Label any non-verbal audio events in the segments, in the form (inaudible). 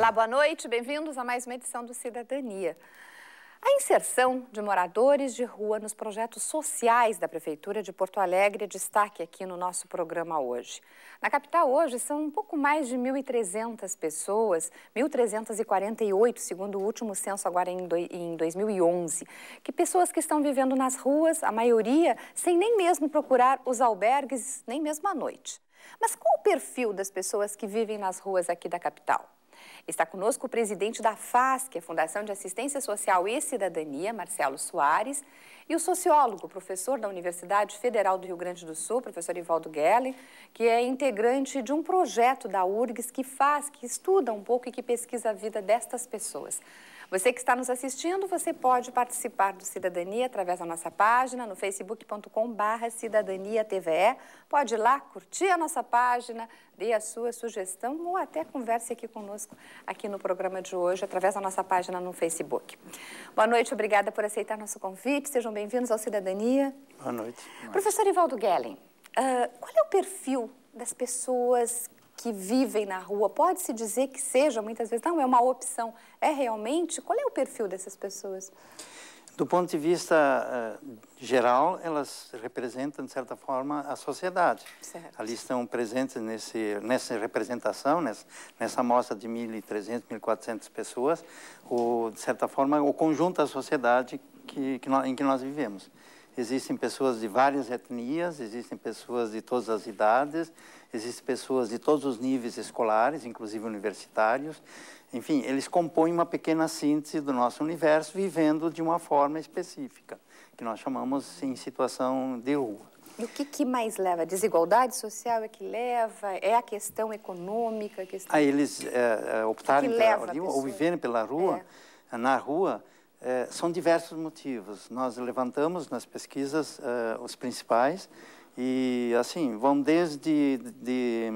Olá, boa noite, bem-vindos a mais uma edição do Cidadania. A inserção de moradores de rua nos projetos sociais da Prefeitura de Porto Alegre é destaque aqui no nosso programa hoje. Na capital hoje são um pouco mais de 1.300 pessoas, 1.348 segundo o último censo agora em 2011, que pessoas que estão vivendo nas ruas, a maioria sem nem mesmo procurar os albergues, nem mesmo à noite. Mas qual o perfil das pessoas que vivem nas ruas aqui da capital? Está conosco o presidente da FASC, a Fundação de Assistência Social e Cidadania, Marcelo Soares, e o sociólogo, professor da Universidade Federal do Rio Grande do Sul, professor Ivaldo Gelli, que é integrante de um projeto da URGS que faz, que estuda um pouco e que pesquisa a vida destas pessoas. Você que está nos assistindo, você pode participar do Cidadania através da nossa página no facebook.com/barra Cidadania TVE. Pode ir lá curtir a nossa página, dê a sua sugestão ou até converse aqui conosco aqui no programa de hoje através da nossa página no Facebook. Boa noite, obrigada por aceitar nosso convite. Sejam bem-vindos ao Cidadania. Boa noite. Professor Ivaldo Gellen, uh, ah, qual é o perfil das pessoas que vivem na rua, pode-se dizer que seja, muitas vezes, não é uma opção, é realmente? Qual é o perfil dessas pessoas? Do ponto de vista uh, geral, elas representam, de certa forma, a sociedade. Certo. Ali estão presentes nesse, nessa representação, nessa, nessa amostra de 1.300, 1.400 pessoas, o, de certa forma, o conjunto da sociedade que, que nós, em que nós vivemos. Existem pessoas de várias etnias, existem pessoas de todas as idades, existem pessoas de todos os níveis escolares, inclusive universitários. Enfim, eles compõem uma pequena síntese do nosso universo, vivendo de uma forma específica, que nós chamamos em situação de rua. E o que, que, mais leva? Desigualdade social é que leva? É a questão econômica? A questão... eles é, é optarem que que pela, ou viverem pela rua, é. na rua, é, são diversos motivos. Nós levantamos nas pesquisas uh, os principais e, assim, vão desde de, de,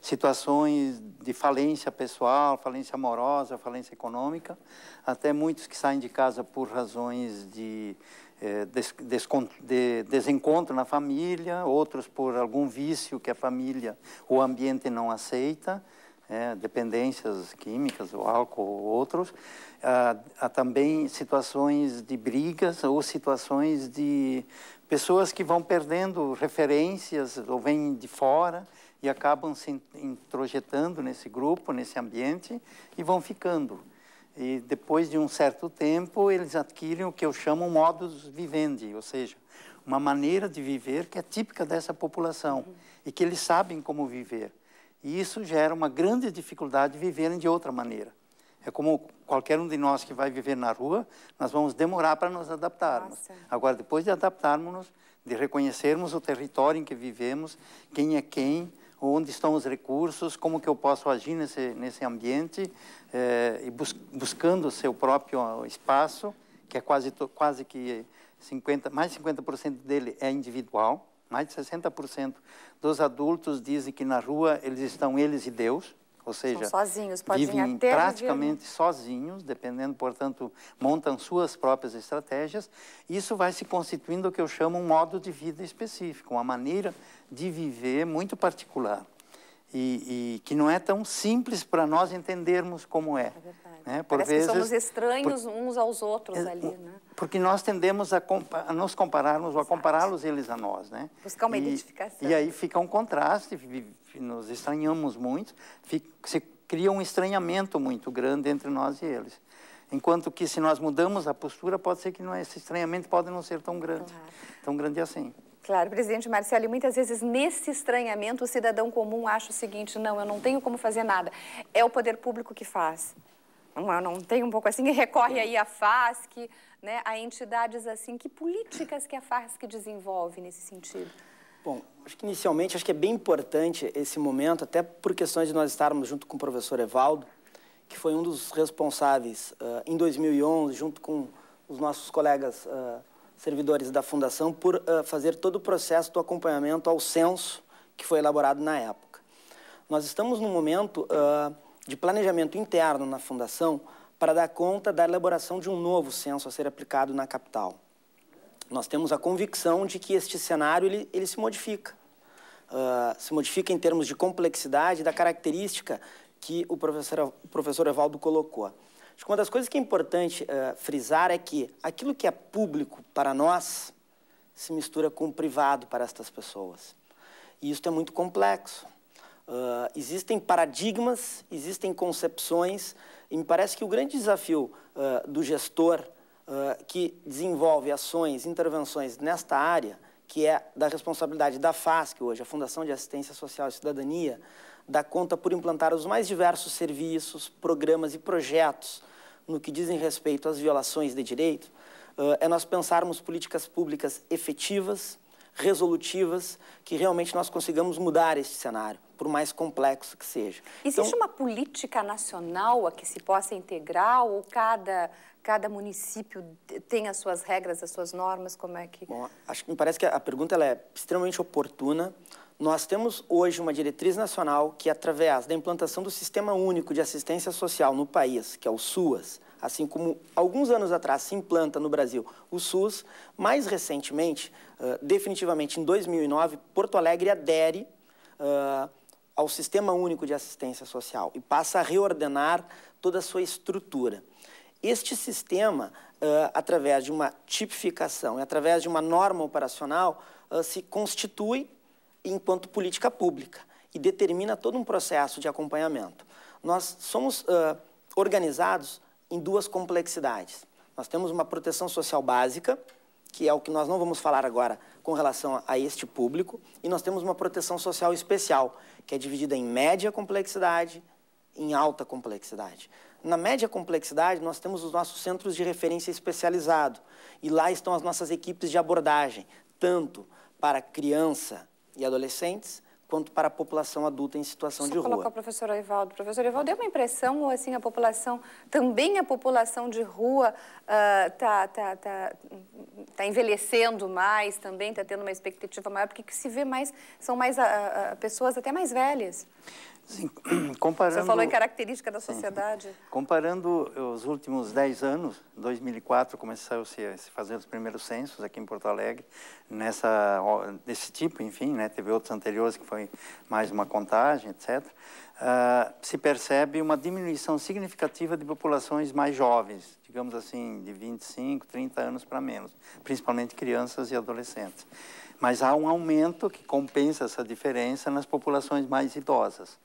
situações de falência pessoal, falência amorosa, falência econômica, até muitos que saem de casa por razões de, é, de desencontro na família, outros por algum vício que a família, o ambiente não aceita. Né, dependências químicas, o álcool ou outros, há, há, também situações de brigas ou situações de pessoas que vão perdendo referências ou vêm de fora e acabam se introjetando nesse grupo, nesse ambiente e vão ficando. E depois de um certo tempo, eles adquirem o que eu chamo modus vivendi, ou seja, uma maneira de viver que é típica dessa população uhum. e que eles sabem como viver. E isso gera uma grande dificuldade de viverem de outra maneira. É como qualquer um de nós que vai viver na rua, nós vamos demorar para nos adaptarmos. Nossa. Agora, depois de adaptarmos, de reconhecermos o território em que vivemos, quem é quem, onde estão os recursos, como que eu posso agir nesse, nesse ambiente, eh, e bus buscando o seu próprio espaço, que é quase, quase que 50, mais 50% dele é individual. Mais de 60% dos adultos dizem que na rua eles estão eles e Deus, ou seja, São sozinhos, podem vivem até praticamente viver. sozinhos, dependendo, portanto, montam suas próprias estratégias. Isso vai se constituindo o que eu chamo um modo de vida específico, uma maneira de viver muito particular e, e que não é tão simples para nós entendermos como é. é né? Por Parece vezes, que somos estranhos por... uns aos outros ali, né? Porque nós tendemos a, compa a nos compararmos ou a compará-los eles a nós, né? Buscar uma e, identificação. E aí fica um contraste, nos estranhamos muito, fica, se cria um estranhamento muito grande entre nós e eles. Enquanto que se nós mudamos a postura, pode ser que não, esse estranhamento pode não ser tão grande, claro. tão grande assim. Claro, presidente Marcelo, e muitas vezes nesse estranhamento o cidadão comum acha o seguinte, não, eu não tenho como fazer nada, é o poder público que faz não, não tem um pouco assim, recorre aí à FASC, né, a entidades assim, que políticas que a FASC desenvolve nesse sentido? Bom, acho que inicialmente acho que é bem importante esse momento, até por questões de nós estarmos junto com o professor Evaldo, que foi um dos responsáveis uh, em 2011, junto com os nossos colegas uh, servidores da Fundação, por uh, fazer todo o processo do acompanhamento ao censo que foi elaborado na época. Nós estamos num momento de planejamento interno na Fundação para dar conta da elaboração de um novo censo a ser aplicado na capital. Nós temos a convicção de que este cenário ele, ele se modifica. Uh, se modifica em termos de complexidade da característica que o professor, o professor Evaldo colocou. Acho que uma das coisas que é importante uh, frisar é que aquilo que é público para nós se mistura com o privado para estas pessoas. E isso é muito complexo. Uh, existem paradigmas, existem concepções, e me parece que o grande desafio uh, do gestor uh, que desenvolve ações, intervenções nesta área, que é da responsabilidade da FASC hoje, a Fundação de Assistência Social e Cidadania, dá conta por implantar os mais diversos serviços, programas e projetos no que dizem respeito às violações de direito, é nós pensarmos políticas públicas efetivas, resolutivas que realmente nós consigamos mudar este cenário, por mais complexo que seja. Existe então, uma política nacional a que se possa integrar ou cada, cada município tem as suas regras, as suas normas? Como é que. Bom, acho que me parece que a pergunta ela é extremamente oportuna. Nós temos hoje uma diretriz nacional que, através da implantação do Sistema Único de Assistência Social no país, que é o SUAS, assim como alguns anos atrás se implanta no Brasil o SUS, mais recentemente, uh, definitivamente em 2009, Porto Alegre adere uh, ao Sistema Único de Assistência Social e passa a reordenar toda a sua estrutura. Este sistema, uh, através de uma tipificação e através de uma norma operacional, se constitui enquanto política pública e determina todo um processo de acompanhamento. Nós somos organizados em duas complexidades. Nós temos uma proteção social básica, que é o que nós não vamos falar agora com relação a este público, e nós temos uma proteção social especial, que é dividida em média complexidade, em alta complexidade. Na média complexidade, nós temos os nossos centros de referência especializado, e lá estão as nossas equipes de abordagem, tanto para criança e adolescentes, quanto para a população adulta em situação Só de rua. o professor Evaldo. Professor Evaldo, deu uma impressão, ou assim, a população, também a população de rua está ah, uh, tá, tá, tá, envelhecendo mais também, está tendo uma expectativa maior, porque o que se vê mais são mais uh, uh, pessoas até mais velhas. Sim, (clears throat) comparando... Você falou em característica da sociedade. Sim. Comparando os últimos 10 anos, 2004 começou-se a se fazer os primeiros censos aqui em Porto Alegre, nessa, desse tipo, enfim, né? teve outros anteriores que foram foi mais uma contagem, etc., uh, ah, se percebe uma diminuição significativa de populações mais jovens, digamos assim, de 25, 30 anos para menos, principalmente crianças e adolescentes. Mas há um aumento que compensa essa diferença nas populações mais idosas.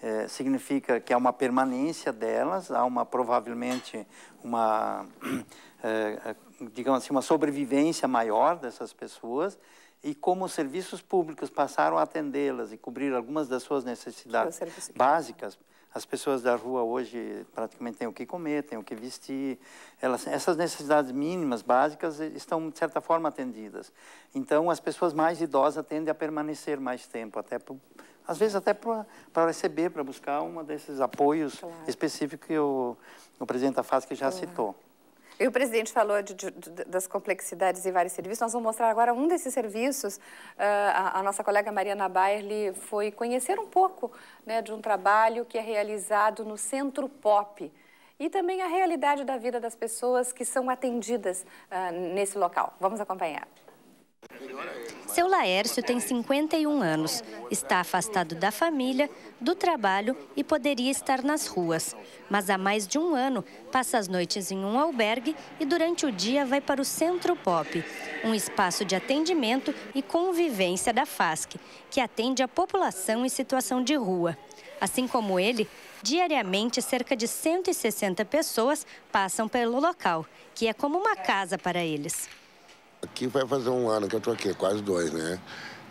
É, significa que há uma permanência delas, há uma provavelmente uma (clears throat) é, é, digamos assim uma sobrevivência maior dessas pessoas e como os serviços públicos passaram a atendê-las e cobrir algumas das suas necessidades básicas, as pessoas da rua hoje praticamente têm o que comer, têm o que vestir. Elas, essas necessidades mínimas, básicas, estão, de certa forma, atendidas. Então, as pessoas mais idosas tendem a permanecer mais tempo, até por, às vezes até para receber, para buscar um desses apoios claro. específicos que o, o presidente da que já claro. citou. E o presidente falou de, de, das complexidades em vários serviços. Nós vamos mostrar agora um desses serviços. Uh, a, a, nossa colega Mariana Baierli foi conhecer um pouco né, de um trabalho que é realizado no Centro Pop e também a realidade da vida das pessoas que são atendidas uh, nesse local. Vamos acompanhar. Seu Laércio tem 51 anos, está afastado da família, do trabalho e poderia estar nas ruas. Mas há mais de um ano passa as noites em um albergue e durante o dia vai para o Centro Pop, um espaço de atendimento e convivência da FASC, que atende a população em situação de rua. Assim como ele, diariamente cerca de 160 pessoas passam pelo local, que é como uma casa para eles aqui vai fazer um ano que eu tô aqui, quase dois, né?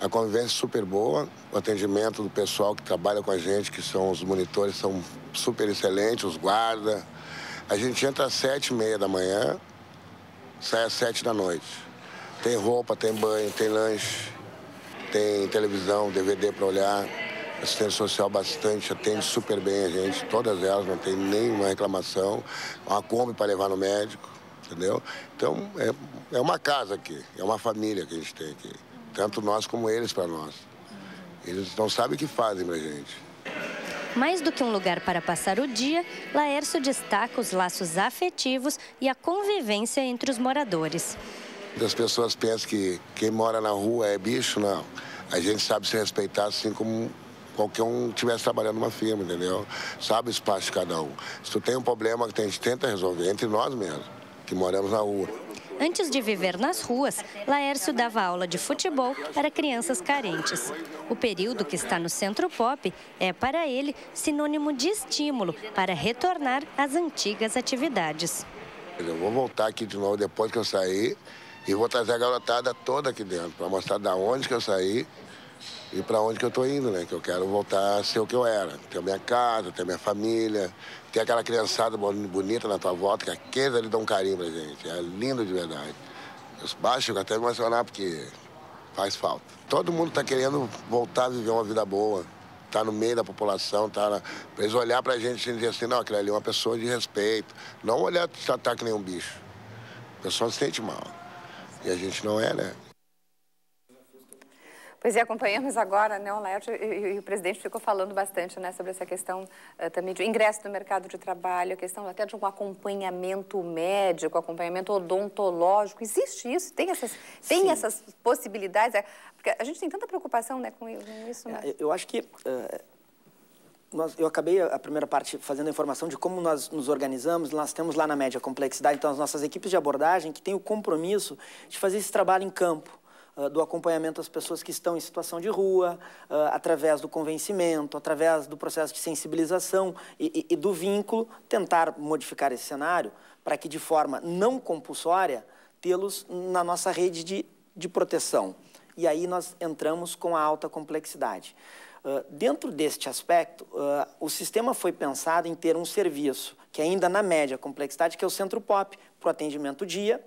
A convivência é super boa, o atendimento do pessoal que trabalha com a gente, que são os monitores, são super excelentes, os guarda. A gente entra às sete e meia da manhã, sai às sete da noite. Tem roupa, tem banho, tem lanche, tem televisão, DVD para olhar. Assistência social bastante, atende super bem a gente, todas elas, não tem nenhuma reclamação. Uma Kombi para levar no médico entendeu? Então, é, é uma casa aqui, é uma família que a gente tem aqui. Tanto nós como eles para nós. Eles não sabem o que fazem pra gente. Mais do que um lugar para passar o dia, Laércio destaca os laços afetivos e a convivência entre os moradores. As pessoas pensam que quem mora na rua é bicho, não. A gente sabe se respeitar assim como qualquer um estivesse trabalhando numa firma, entendeu? Sabe o espaço de cada um. Se tu tem um problema que a gente tenta resolver entre nós mesmos que moramos na rua. Antes de viver nas ruas, Laércio dava aula de futebol para crianças carentes. O período que está no Centro Pop é, para ele, sinônimo de estímulo para retornar às antigas atividades. Eu vou voltar aqui de novo depois que eu sair e vou trazer a garotada toda aqui dentro para mostrar da onde que eu saí e para onde que eu estou indo, né? Que eu quero voltar a ser o que eu era. Ter minha casa, ter minha família, ter aquela criançada bonita na tua volta, que é aqueles ali dão um carinho pra gente. É lindo de verdade. Eu baixo, até me emocionar, porque faz falta. Todo mundo está querendo voltar a viver uma vida boa. Tá no meio da população, tá na... pra eles olhar pra gente e dizer assim, não, aquele ali é uma pessoa de respeito. Não olhar tratar tá, tá que nem um bicho. A pessoa se sente mal. E a gente não é, né? Pois é, acompanhamos agora, né, Laerte, e, e, o presidente ficou falando bastante né, sobre essa questão uh, também de ingresso no mercado de trabalho, a questão até de um acompanhamento médico, acompanhamento odontológico. Existe isso? Tem essas, tem essas possibilidades? É, porque a gente tem tanta preocupação né, com, isso. Mas... Né? É, eu acho que... Uh eu acabei a primeira parte fazendo a informação de como nós nos organizamos. Nós temos lá na média complexidade, então, as nossas equipes de abordagem que têm o compromisso de fazer esse trabalho em campo. Ah, do acompanhamento às pessoas que estão em situação de rua, uh, através do convencimento, através do processo de sensibilização e, e, e do vínculo, tentar modificar esse cenário para que, de forma não compulsória, tê-los na nossa rede de, de proteção. E aí nós entramos com a alta complexidade. Uh, dentro deste aspecto, uh, o sistema foi pensado em ter um serviço, que é ainda na média complexidade, que é o centro POP, para o atendimento dia,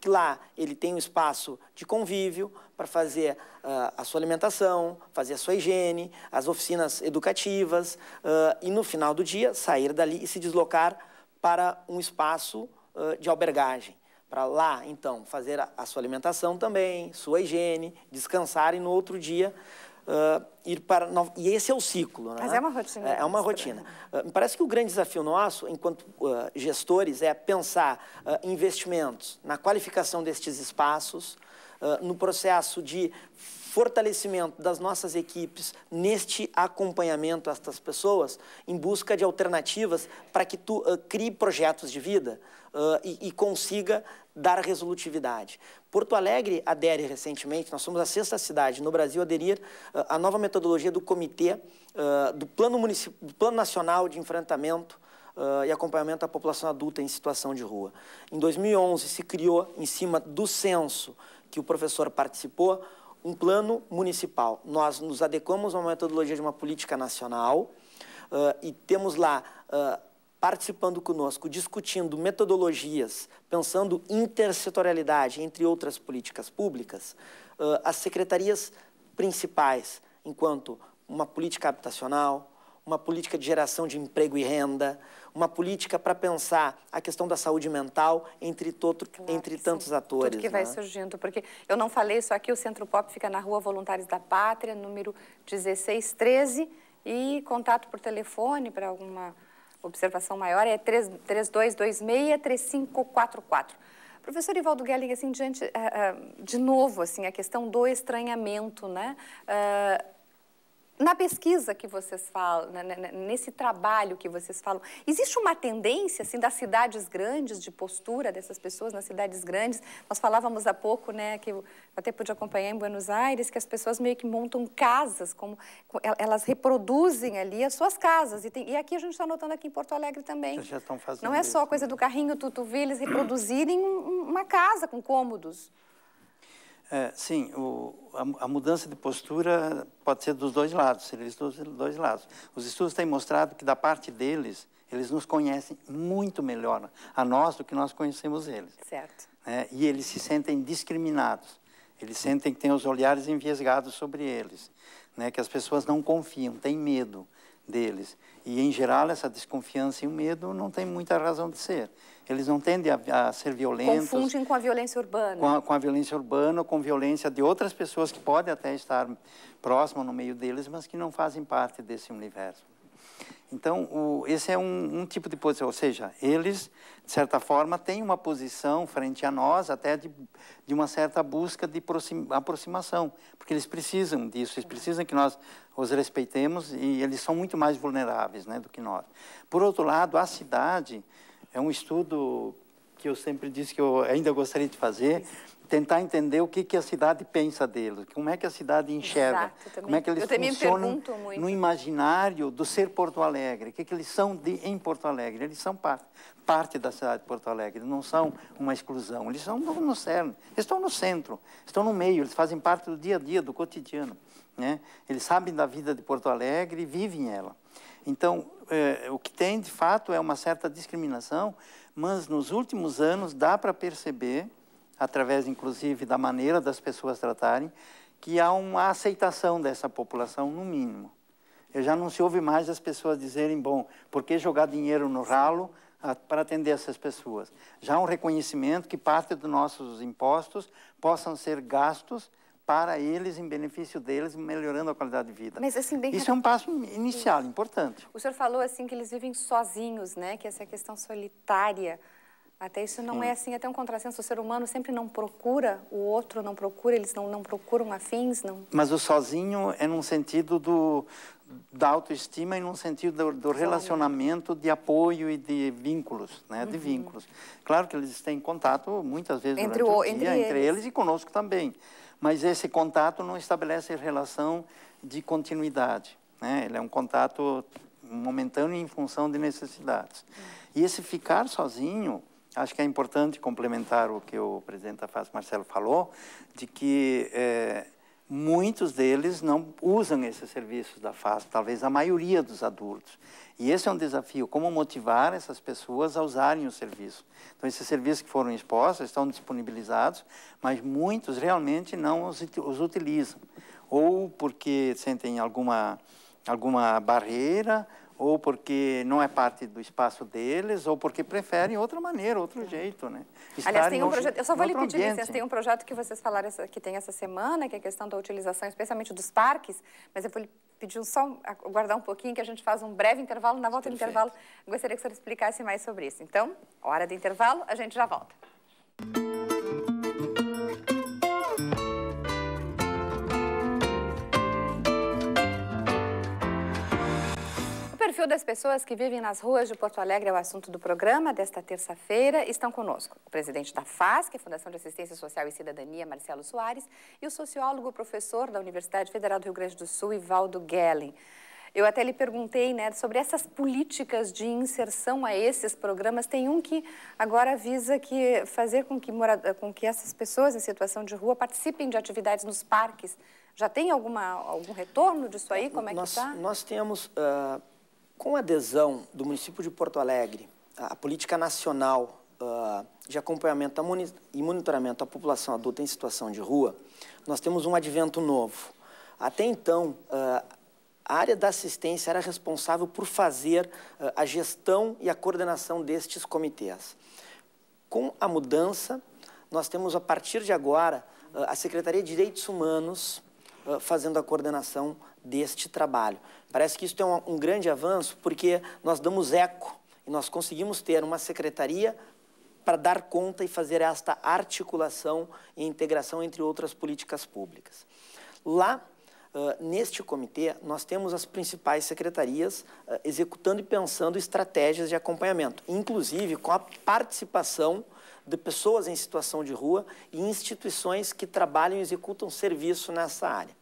que lá ele tem um espaço de convívio para fazer uh, a sua alimentação, fazer a sua higiene, as oficinas educativas uh, e no final do dia sair dali e se deslocar para um espaço uh, de albergagem. Para lá, então, fazer a, a sua alimentação também, sua higiene, descansar e no outro dia uh, ir para. E esse é o ciclo. É? Mas é? uma rotina. É, é uma rotina. Uh, me parece que o grande desafio nosso, enquanto uh, gestores, é pensar investimentos na qualificação destes espaços, no processo de fortalecimento das nossas equipes neste acompanhamento a estas pessoas, em busca de alternativas para que tu uh, crie projetos de vida uh, e, e consiga dar resolutividade. Porto Alegre adere recentemente, nós somos a sexta cidade no Brasil a aderir à nova metodologia do Comitê uh, do, Plano Municip... Plano Nacional de Enfrentamento uh, e Acompanhamento à População Adulta em Situação de Rua. Em 2011, se criou, em cima do censo que o professor participou, um plano municipal. Nós nos adequamos a uma metodologia de uma política nacional uh, e temos lá uh, participando conosco, discutindo metodologias, pensando intersetorialidade, entre outras políticas públicas, uh, as secretarias principais, enquanto uma política habitacional, uma política de geração de emprego e renda, uma política para pensar a questão da saúde mental entre, todo, claro entre tantos sim. atores. Tudo que né? vai surgindo, porque eu não falei, só que o Centro Pop fica na Rua Voluntários da Pátria, número 1613, e contato por telefone para alguma observação maior é 3226-3544. Professor Ivaldo Gelling, assim, diante, uh, uh, de novo, assim, a questão do estranhamento, né? Uh, na pesquisa que vocês falam, nesse trabalho que vocês falam, existe uma tendência assim das cidades grandes, de postura dessas pessoas nas cidades grandes? Nós falávamos há pouco, né, que eu até pude acompanhar em Buenos Aires, que as pessoas meio que montam casas, como elas reproduzem ali as suas casas. E, tem, e aqui a gente está notando aqui em Porto Alegre também. Vocês já estão fazendo Não é só isso, coisa né? do carrinho tutuvi, eles reproduzirem uma casa com cômodos. É, sim, o, a, a, mudança de postura pode ser dos dois lados, eles dos dois lados. Os estudos têm mostrado que da parte deles, eles nos conhecem muito melhor a nós do que nós conhecemos eles. Certo. É, e eles se sentem discriminados. Eles sentem que têm os olhares enviesgados sobre eles, né, que as pessoas não confiam, têm medo deles. E, em geral, essa desconfiança e o medo não tem muita razão de ser. Eles não tendem a, a ser violentos. Confundem com a violência urbana. Com a, com a violência urbana, com violência de outras pessoas que podem até estar próximas no meio deles, mas que não fazem parte desse universo. Então, o, esse é um, um, tipo de posição, ou seja, eles, de certa forma, têm uma posição frente a nós, até de, de uma certa busca de aproximação, porque eles precisam disso, eles precisam que nós os respeitemos e eles são muito mais vulneráveis né, do que nós. Por outro lado, a cidade é um estudo que eu sempre disse que eu ainda gostaria de fazer, tentar entender o que, que a cidade pensa deles, como é que a cidade enxerga, Exato, como é que eles funcionam no imaginário do ser Porto Alegre, o que, que eles são de, em Porto Alegre. Eles são parte, parte da cidade de Porto Alegre, não são uma exclusão, eles são no cerne, eles estão no centro, estão no meio, eles fazem parte do dia a dia, do cotidiano. Né? Eles sabem da vida de Porto Alegre e vivem ela. Então, eh, o que tem, de fato, é uma certa discriminação mas nos últimos anos dá para perceber, através inclusive da maneira das pessoas tratarem, que há uma aceitação dessa população, no mínimo. Eu já não se ouve mais as pessoas dizerem, bom, por que jogar dinheiro no ralo ah, para atender essas pessoas? Já há um reconhecimento que parte dos nossos impostos possam ser gastos para eles, em benefício deles, melhorando a qualidade de vida. Mas, assim, bem... Isso é um passo inicial, Isso. importante. O senhor falou assim que eles vivem sozinhos, né? Que essa é questão solitária. Até isso não Sim. é assim, até um contrassenso. O ser humano sempre não procura o outro, não procura, eles não, não procuram afins, não... Mas o sozinho é num sentido do, da autoestima e num sentido do, do relacionamento de apoio e de vínculos, né? De uhum. vínculos. Claro que eles têm contato muitas vezes entre durante o, o dia, entre, entre eles. eles e conosco também mas esse contato não estabelece relação de continuidade. Né? Ele é um contato momentâneo em função de necessidades. E esse ficar sozinho, acho que é importante complementar o que o presidente da FAS Marcelo falou, de que eh, muitos deles não usam esses serviços da FAS, talvez a maioria dos adultos. E esse é um desafio, como motivar essas pessoas a usarem o serviço. Então, esses serviços que foram expostos estão disponibilizados, mas muitos realmente não os, os utilizam. Ou porque sentem alguma, alguma barreira, ou porque não é parte do espaço deles, ou porque preferem outra maneira, outro é. jeito, né? Estar Aliás, tem um projeto, eu só vou lhe pedir ambiente. licença, tem um projeto que vocês falaram essa, que tem essa semana, que é a questão da utilização, especialmente dos parques, mas eu vou lhe pedir só aguardar um pouquinho, que a gente faz um breve intervalo, na volta do intervalo gostaria que o senhor explicasse mais sobre isso. Então, hora do intervalo, a gente já volta. perfil das pessoas que vivem nas ruas de Porto Alegre é o assunto do programa desta terça-feira. Estão conosco o presidente da FASC, Fundação de Assistência Social e Cidadania, Marcelo Soares, e o sociólogo professor da Universidade Federal do Rio Grande do Sul, Ivaldo Gellen. Eu até lhe perguntei né, sobre essas políticas de inserção a esses programas. Tem um que agora visa que fazer com que, mora, com que essas pessoas em situação de rua participem de atividades nos parques. Já tem alguma, algum retorno disso aí? Como é nós, que está? Nós temos... Uh com a adesão do município de Porto Alegre à política nacional uh, de acompanhamento e monitoramento da população adulta em situação de rua, nós temos um advento novo. Até então, uh, a área da assistência era responsável por fazer uh, a gestão e a coordenação destes comitês. Com a mudança, nós temos a partir de agora a Secretaria de Direitos Humanos fazendo a coordenação deste trabalho. Parece que isso é um, um grande avanço porque nós damos eco e nós conseguimos ter uma secretaria para dar conta e fazer esta articulação e integração entre outras políticas públicas. Lá, uh, neste comitê, nós temos as principais secretarias uh, executando e pensando estratégias de acompanhamento, inclusive com a participação de pessoas em situação de rua e instituições que trabalham e executam serviço nessa área.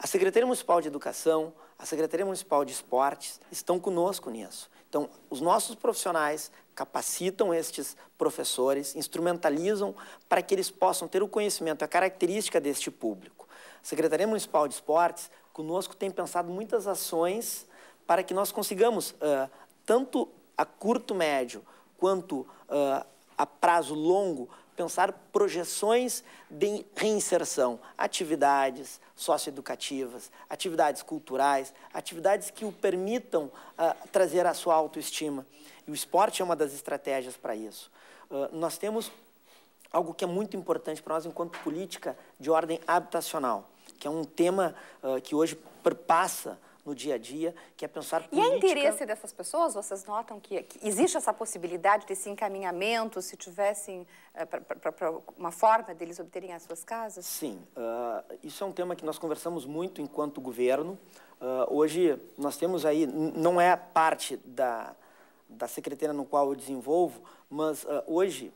A Secretaria Municipal de Educação, a Secretaria Municipal de Esportes estão conosco nisso. Então, os nossos profissionais capacitam estes professores, instrumentalizam para que eles possam ter o conhecimento, a característica deste público. A Secretaria Municipal de Esportes, conosco, tem pensado muitas ações para que nós consigamos, uh, tanto a curto médio quanto uh, a prazo longo, pensar projeções de reinserção, atividades socioeducativas, atividades culturais, atividades que o permitam uh, trazer a sua autoestima. E o esporte é uma das estratégias para isso. Uh, nós temos algo que é muito importante para nós enquanto política de ordem habitacional, que é um tema uh, que hoje perpassa no dia a dia, que é pensar política. E é interesse dessas pessoas? Vocês notam que, que existe essa possibilidade desse encaminhamento, se tivessem é, eh, para uma forma deles obterem as suas casas? Sim, uh, isso é um tema que nós conversamos muito enquanto governo. Uh, hoje nós temos aí, não é parte da, da secretaria no qual eu desenvolvo, mas uh, hoje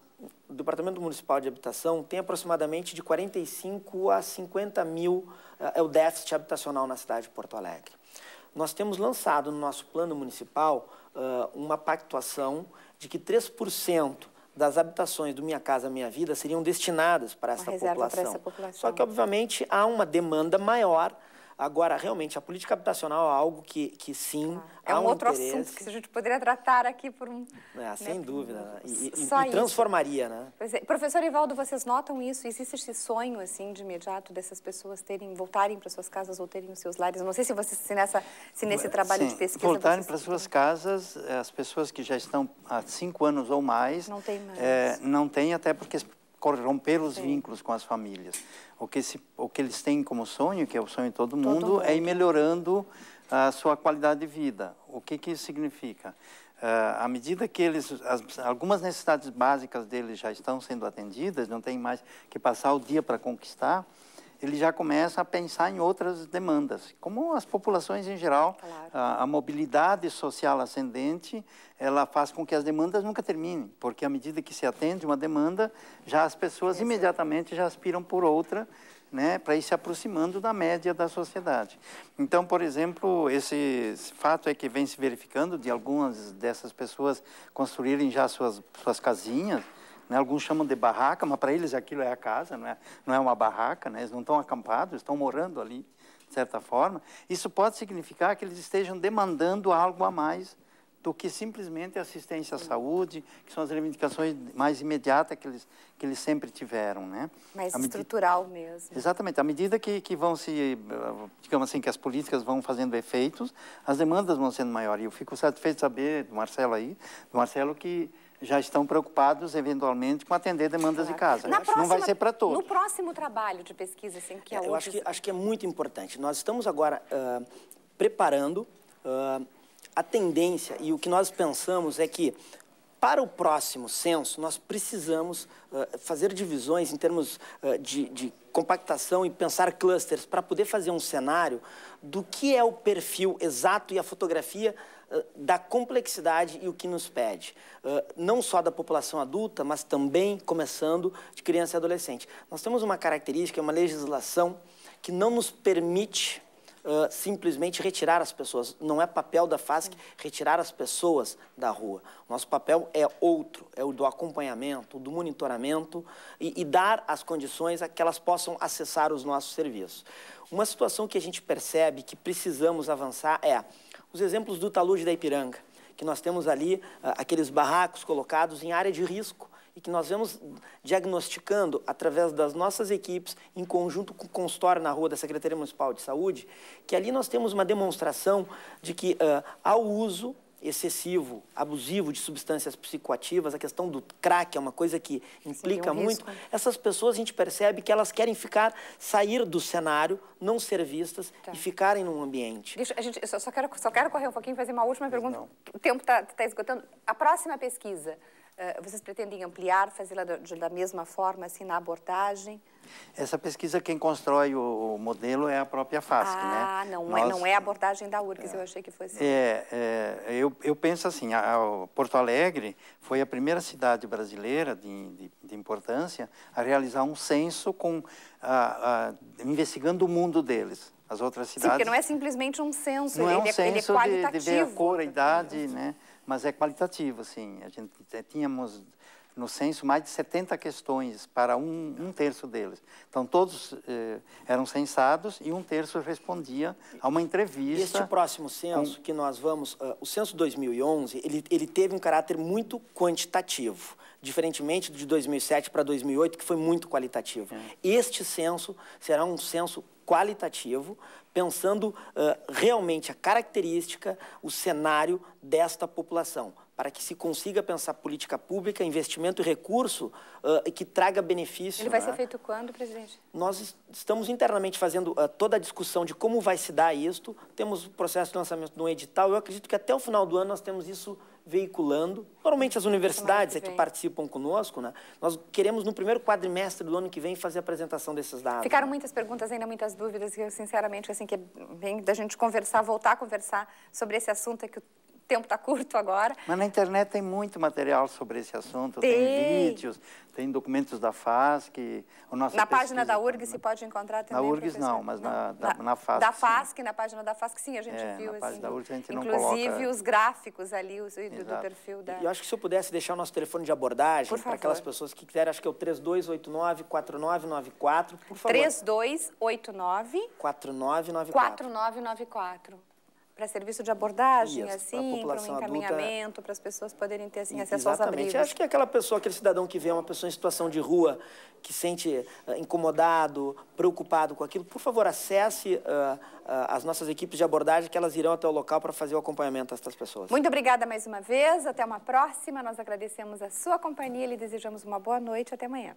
o Departamento Municipal de Habitação tem aproximadamente de 45 a 50 mil é o déficit habitacional na cidade de Porto Alegre. Nós temos lançado no nosso plano municipal uh, uma pactuação de que 3% das habitações do Minha Casa Minha Vida seriam destinadas para essa população. para essa população. Só que, obviamente, há uma demanda maior Agora, realmente, a política habitacional é algo que, que sim, ah, é há um, um outro interesse. assunto que a gente poderia tratar aqui por um. É, né, sem né? dúvida. E, e, e transformaria, né? É. Professor Ivaldo, vocês notam isso? Existe esse sonho, assim, de imediato, dessas pessoas terem, voltarem para suas casas ou terem os seus lares? Não sei se vocês, se, nessa, se nesse trabalho sim, de pesquisa. Voltarem para suas casas, eh, as pessoas que já estão há cinco anos ou mais. Não tem mais. É, não tem, até porque romper os Sim. vínculos com as famílias. O que, se, o que eles têm como sonho, que é o sonho de todo mundo, todo mundo. é ir melhorando a sua qualidade de vida. O que, que isso significa? Uh, à medida que eles, as, algumas necessidades básicas deles já estão sendo atendidas, não tem mais que passar o dia para conquistar, ele já começa a pensar em outras demandas, como as populações em geral, claro. a, a, mobilidade social ascendente, ela faz com que as demandas nunca terminem, porque à medida que se atende uma demanda, já as pessoas Exato. imediatamente já aspiram por outra, né, para ir se aproximando da média da sociedade. Então, por exemplo, esse fato é que vem se verificando de algumas dessas pessoas construírem já suas suas casinhas, né? Alguns chamam de barraca, mas para eles aquilo é a casa, não é, não é uma barraca, né? eles não estão acampados, estão morando ali, de certa forma. Isso pode significar que eles estejam demandando algo a mais do que simplesmente assistência à saúde, que são as reivindicações mais imediatas que eles, que eles sempre tiveram, né? Mais medida... estrutural mesmo. Exatamente. À medida que, que vão se, digamos assim, que as políticas vão fazendo efeitos, as demandas vão sendo maiores. E eu fico satisfeito de saber do Marcelo aí, do Marcelo que já estão preocupados, eventualmente, com atender demandas claro. de casa. Na não próxima, vai ser para todos. No próximo trabalho de pesquisa, assim, que é, é Eu acho que, acho que é muito importante. Nós estamos agora uh, preparando uh, a tendência e o que nós pensamos é que para o próximo censo, nós precisamos uh, fazer divisões em termos uh, de, de, compactação e pensar clusters para poder fazer um cenário do que é o perfil exato e a fotografia eh, da complexidade e o que nos pede, eh, não só da população adulta, mas também começando de criança e adolescente. Nós temos uma característica, uma legislação que não nos permite uh, simplesmente retirar as pessoas. Não é papel da FASC é. retirar as pessoas da rua. Nosso papel é outro, é o do acompanhamento, do monitoramento e, e dar as condições a que elas possam acessar os nossos serviços. Uma situação que a gente percebe que precisamos avançar é os exemplos do talude da Ipiranga, que nós temos ali uh, aqueles barracos colocados em área de risco e que nós vemos diagnosticando através das nossas equipes, em conjunto com o consultório na rua da Secretaria Municipal de Saúde, que ali nós temos uma demonstração de que uh, ao uso excessivo, abusivo de substâncias psicoativas, a questão do crack é uma coisa que é implica Sim, um muito. Risco. Essas pessoas a gente percebe que elas querem ficar, sair do cenário, não ser vistas tá. e ficarem num ambiente. Deixa, a gente, eu só quero, só quero correr um pouquinho e fazer uma última pergunta. O tempo está tá esgotando. A próxima pesquisa eh, vocês pretendem ampliar, fazê-la da mesma forma, assim, na abordagem? Essa pesquisa, quem constrói o, modelo é a própria FASC, ah, né? Ah, não, Nós... é, não é a abordagem da URGS, é, eu achei que fosse. É, é eu, eu penso assim, a, a Porto Alegre foi a primeira cidade brasileira de, de, de importância a realizar um censo com, a, a, investigando o mundo deles. As outras cidades... Sim, porque não é simplesmente um censo, não é é, ele, é, um censo ele é qualitativo. De, de ver a cor, a idade, né? mas é qualitativo, assim. A gente é, tínhamos no censo mais de 70 questões para um, um terço deles. Então, todos eh, eram censados e um terço respondia a uma entrevista. Este próximo censo com... que nós vamos... Uh, o censo 2011, ele, ele teve um caráter muito quantitativo, diferentemente de 2007 para 2008, que foi muito qualitativo. É. Este censo será um censo qualitativo, pensando uh, realmente a característica, o cenário desta população para que se consiga pensar política pública, investimento e recurso uh, que traga benefício. Ele vai né? ser feito quando, presidente? Nós estamos internamente fazendo uh, toda a discussão de como vai se dar isto. Temos o processo de lançamento de um edital. Eu acredito que até o final do ano nós temos isso veiculando. Normalmente as universidades que é que participam conosco, né? Nós queremos no primeiro quadrimestre do ano que vem fazer a apresentação desses dados. Ficaram muitas perguntas, ainda muitas dúvidas, que eu sinceramente assim que é bem da gente conversar, voltar a conversar sobre esse assunto é que tempo está curto agora. Mas na internet tem muito material sobre esse assunto, tem, tem vídeos, tem documentos da FASC. o nosso. na página da URGS se pode encontrar também, Na URGS professor? não, mas Na, da, na, FASC. Da FASC, sim. na página da FASC, sim, a gente é, viu. Na assim, página assim, da URGS a gente não Inclusive coloca... os gráficos ali os, do, do, perfil da... E eu acho que se eu pudesse deixar o nosso telefone de abordagem para aquelas pessoas que quiserem, acho que é o 3289-4994, por favor. 3289... 4994. 4994 para serviço de abordagem, Isso, assim, para um é encaminhamento, para as pessoas poderem ter assim, acesso exatamente. aos abrigos. Acho que aquela pessoa, aquele cidadão que vê uma pessoa em situação de rua, que sente uh, incomodado, preocupado com aquilo, por favor, acesse uh, uh, as nossas equipes de abordagem, que elas irão até o local para fazer o acompanhamento essas pessoas. Muito obrigada mais uma vez, até uma próxima. Nós agradecemos a sua companhia, lhe desejamos uma boa noite, até amanhã.